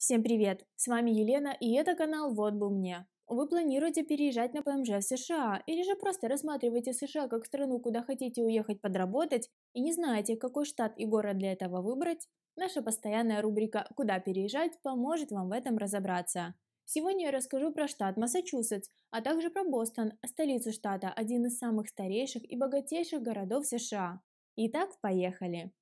Всем привет! С вами Елена и это канал Вот бы мне. Вы планируете переезжать на ПМЖ в США или же просто рассматриваете США как страну, куда хотите уехать подработать и не знаете, какой штат и город для этого выбрать? Наша постоянная рубрика «Куда переезжать» поможет вам в этом разобраться. Сегодня я расскажу про штат Массачусетс, а также про Бостон, столицу штата, один из самых старейших и богатейших городов США. Итак, поехали!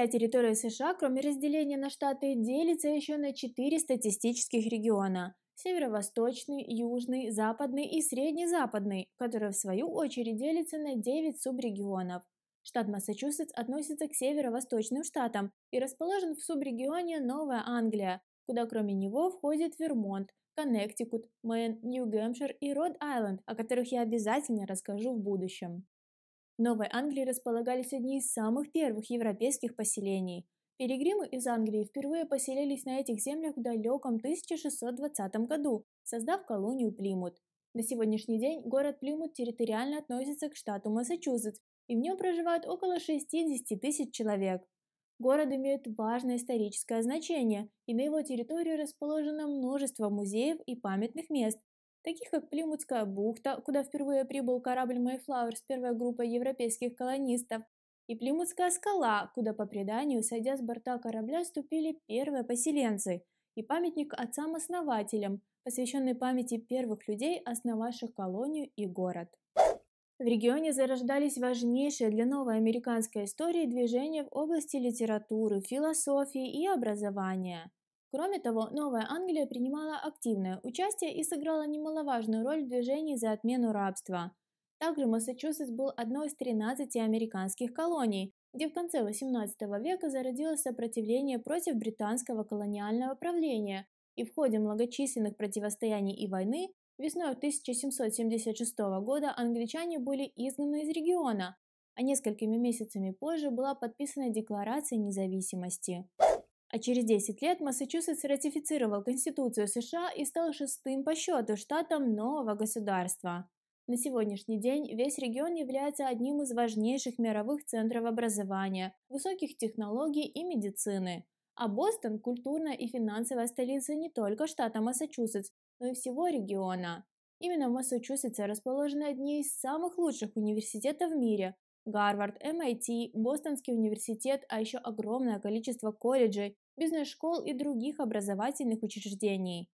Вся территория США, кроме разделения на штаты, делится еще на четыре статистических региона – северо-восточный, южный, западный и среднезападный, которые в свою очередь делятся на 9 субрегионов. Штат Массачусетс относится к северо-восточным штатам и расположен в субрегионе Новая Англия, куда кроме него входят Вермонт, Коннектикут, Мэн, Нью-Гэмпшир и Род-Айленд, о которых я обязательно расскажу в будущем. Новой Англии располагались одни из самых первых европейских поселений. Перегримы из Англии впервые поселились на этих землях в далеком 1620 году, создав колонию Плимут. На сегодняшний день город Плимут территориально относится к штату Массачусетс, и в нем проживают около 60 тысяч человек. Город имеет важное историческое значение, и на его территории расположено множество музеев и памятных мест, таких как Плимутская бухта, куда впервые прибыл корабль Mayflower с первой группой европейских колонистов, и Плимутская скала, куда по преданию, сойдя с борта корабля, ступили первые поселенцы, и памятник отцам-основателям, посвященный памяти первых людей, основавших колонию и город. В регионе зарождались важнейшие для новой американской истории движения в области литературы, философии и образования – Кроме того, Новая Англия принимала активное участие и сыграла немаловажную роль в движении за отмену рабства. Также Массачусетс был одной из 13 американских колоний, где в конце XVIII века зародилось сопротивление против британского колониального правления, и в ходе многочисленных противостояний и войны весной 1776 года англичане были изгнаны из региона, а несколькими месяцами позже была подписана Декларация независимости. А через 10 лет Массачусетс ратифицировал Конституцию США и стал шестым по счету штатом нового государства. На сегодняшний день весь регион является одним из важнейших мировых центров образования, высоких технологий и медицины. А Бостон – культурная и финансовая столица не только штата Массачусетс, но и всего региона. Именно в Массачусетсе расположены одни из самых лучших университетов в мире, Гарвард, MIT, Бостонский университет, а еще огромное количество колледжей, бизнес-школ и других образовательных учреждений.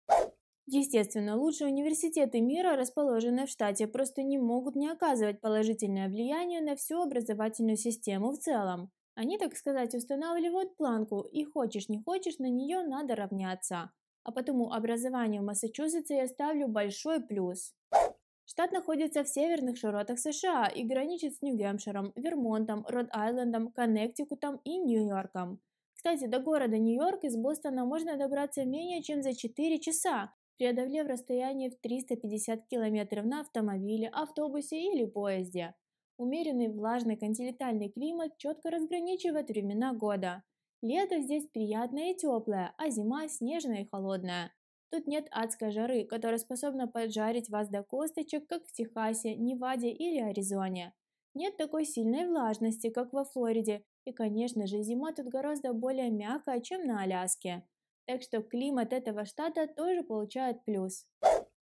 Естественно, лучшие университеты мира, расположенные в штате, просто не могут не оказывать положительное влияние на всю образовательную систему в целом. Они, так сказать, устанавливают планку, и хочешь не хочешь, на нее надо равняться. А потому образованию в Массачусетсе я ставлю большой плюс. Штат находится в северных широтах США и граничит с Нью-Гэмпширом, Вермонтом, Род-Айлендом, Коннектикутом и Нью-Йорком. Кстати, до города Нью-Йорк из Бостона можно добраться менее чем за 4 часа, преодолев расстояние в 350 км на автомобиле, автобусе или поезде. Умеренный влажный континентальный климат четко разграничивает времена года. Лето здесь приятное и теплое, а зима снежная и холодная. Тут нет адской жары, которая способна поджарить вас до косточек, как в Техасе, Неваде или Аризоне. Нет такой сильной влажности, как во Флориде, и, конечно же, зима тут гораздо более мягкая, чем на Аляске. Так что климат этого штата тоже получает плюс.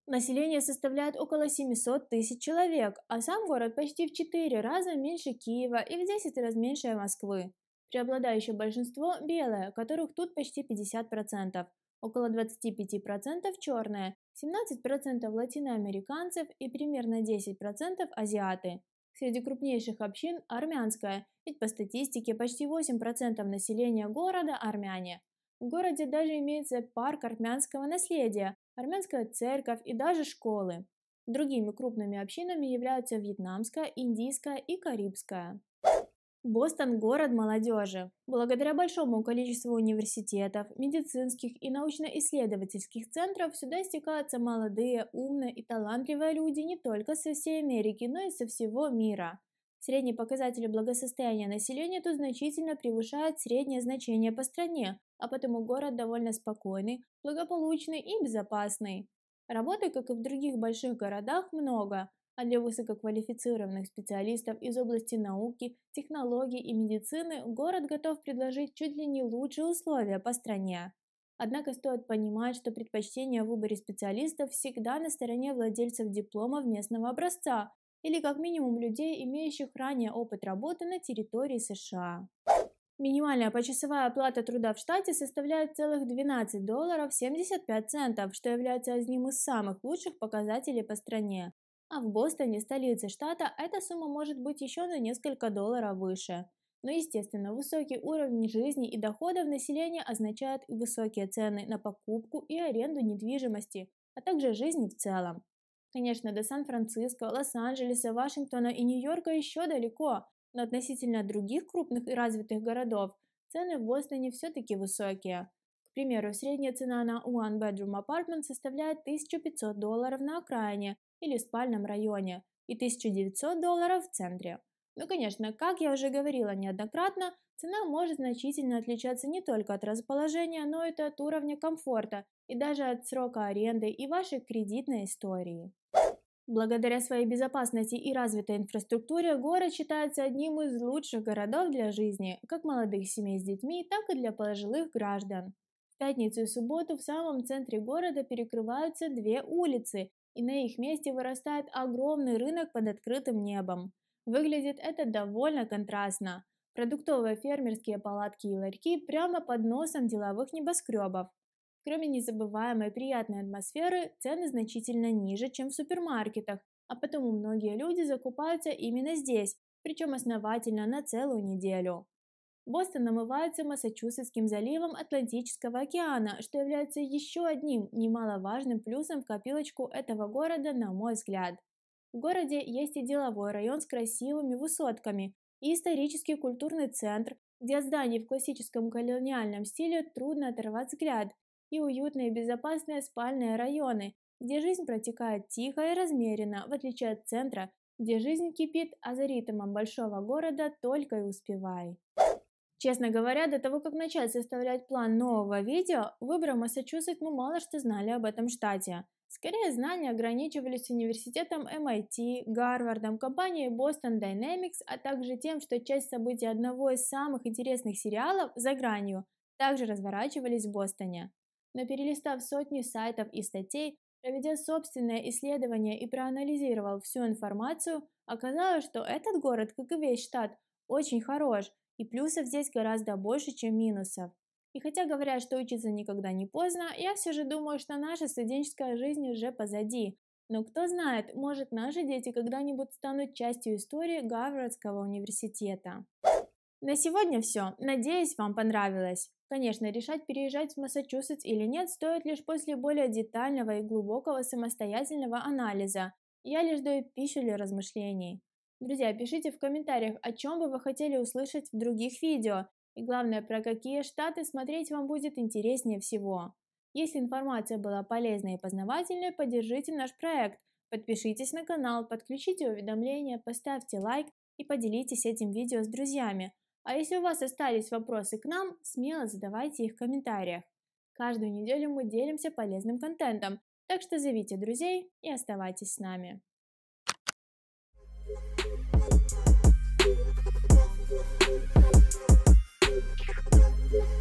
Население составляет около 700 тысяч человек, а сам город почти в 4 раза меньше Киева и в 10 раз меньше Москвы. Преобладающее большинство – белое, которых тут почти 50% около 25% черные, 17% латиноамериканцев и примерно 10% азиаты. Среди крупнейших общин – армянская, ведь по статистике почти 8% населения города – армяне. В городе даже имеется парк армянского наследия, армянская церковь и даже школы. Другими крупными общинами являются вьетнамская, индийская и карибская. Бостон – город молодежи. Благодаря большому количеству университетов, медицинских и научно-исследовательских центров сюда стекаются молодые, умные и талантливые люди не только со всей Америки, но и со всего мира. Средние показатели благосостояния населения тут значительно превышают среднее значение по стране, а потому город довольно спокойный, благополучный и безопасный. Работы, как и в других больших городах, много – а для высококвалифицированных специалистов из области науки, технологий и медицины город готов предложить чуть ли не лучшие условия по стране. Однако стоит понимать, что предпочтение в выборе специалистов всегда на стороне владельцев дипломов местного образца или как минимум людей, имеющих ранее опыт работы на территории США. Минимальная почасовая оплата труда в штате составляет целых 12 долларов 75 центов, что является одним из самых лучших показателей по стране. А в Бостоне, столице штата, эта сумма может быть еще на несколько долларов выше. Но, естественно, высокий уровень жизни и доходов населения означает и высокие цены на покупку и аренду недвижимости, а также жизни в целом. Конечно, до Сан-Франциско, Лос-Анджелеса, Вашингтона и Нью-Йорка еще далеко, но относительно других крупных и развитых городов цены в Бостоне все-таки высокие. К примеру, средняя цена на one-bedroom apartment составляет 1500 долларов на окраине или в спальном районе и 1900 долларов в центре. Но, ну, конечно, как я уже говорила неоднократно, цена может значительно отличаться не только от расположения, но и от уровня комфорта и даже от срока аренды и вашей кредитной истории. Благодаря своей безопасности и развитой инфраструктуре город считается одним из лучших городов для жизни, как молодых семей с детьми, так и для пожилых граждан. В пятницу и субботу в самом центре города перекрываются две улицы, и на их месте вырастает огромный рынок под открытым небом. Выглядит это довольно контрастно. Продуктовые фермерские палатки и ларьки прямо под носом деловых небоскребов. Кроме незабываемой приятной атмосферы, цены значительно ниже, чем в супермаркетах, а потому многие люди закупаются именно здесь, причем основательно на целую неделю. Бостон омывается Массачусетским заливом Атлантического океана, что является еще одним немаловажным плюсом в копилочку этого города, на мой взгляд. В городе есть и деловой район с красивыми высотками, и исторический культурный центр, где от зданий в классическом колониальном стиле трудно оторвать взгляд, и уютные и безопасные спальные районы, где жизнь протекает тихо и размеренно, в отличие от центра, где жизнь кипит, а за ритмом большого города только и успевай. Честно говоря, до того, как начать составлять план нового видео, выбора Массачусетс мы мало что знали об этом штате. Скорее, знания ограничивались университетом MIT, эм Гарвардом, компанией Boston Dynamics, а также тем, что часть событий одного из самых интересных сериалов «За гранью» также разворачивались в Бостоне. Но перелистав сотни сайтов и статей, проведя собственное исследование и проанализировал всю информацию, оказалось, что этот город, как и весь штат, очень хорош, и плюсов здесь гораздо больше, чем минусов. И хотя говорят, что учиться никогда не поздно, я все же думаю, что наша студенческая жизнь уже позади. Но кто знает, может наши дети когда-нибудь станут частью истории Гарвардского университета. На сегодня все. Надеюсь, вам понравилось. Конечно, решать переезжать в Массачусетс или нет стоит лишь после более детального и глубокого самостоятельного анализа. Я лишь даю пищу для размышлений. Друзья, пишите в комментариях, о чем бы вы хотели услышать в других видео, и главное, про какие штаты смотреть вам будет интереснее всего. Если информация была полезной и познавательной, поддержите наш проект, подпишитесь на канал, подключите уведомления, поставьте лайк и поделитесь этим видео с друзьями. А если у вас остались вопросы к нам, смело задавайте их в комментариях. Каждую неделю мы делимся полезным контентом, так что зовите друзей и оставайтесь с нами. Yeah.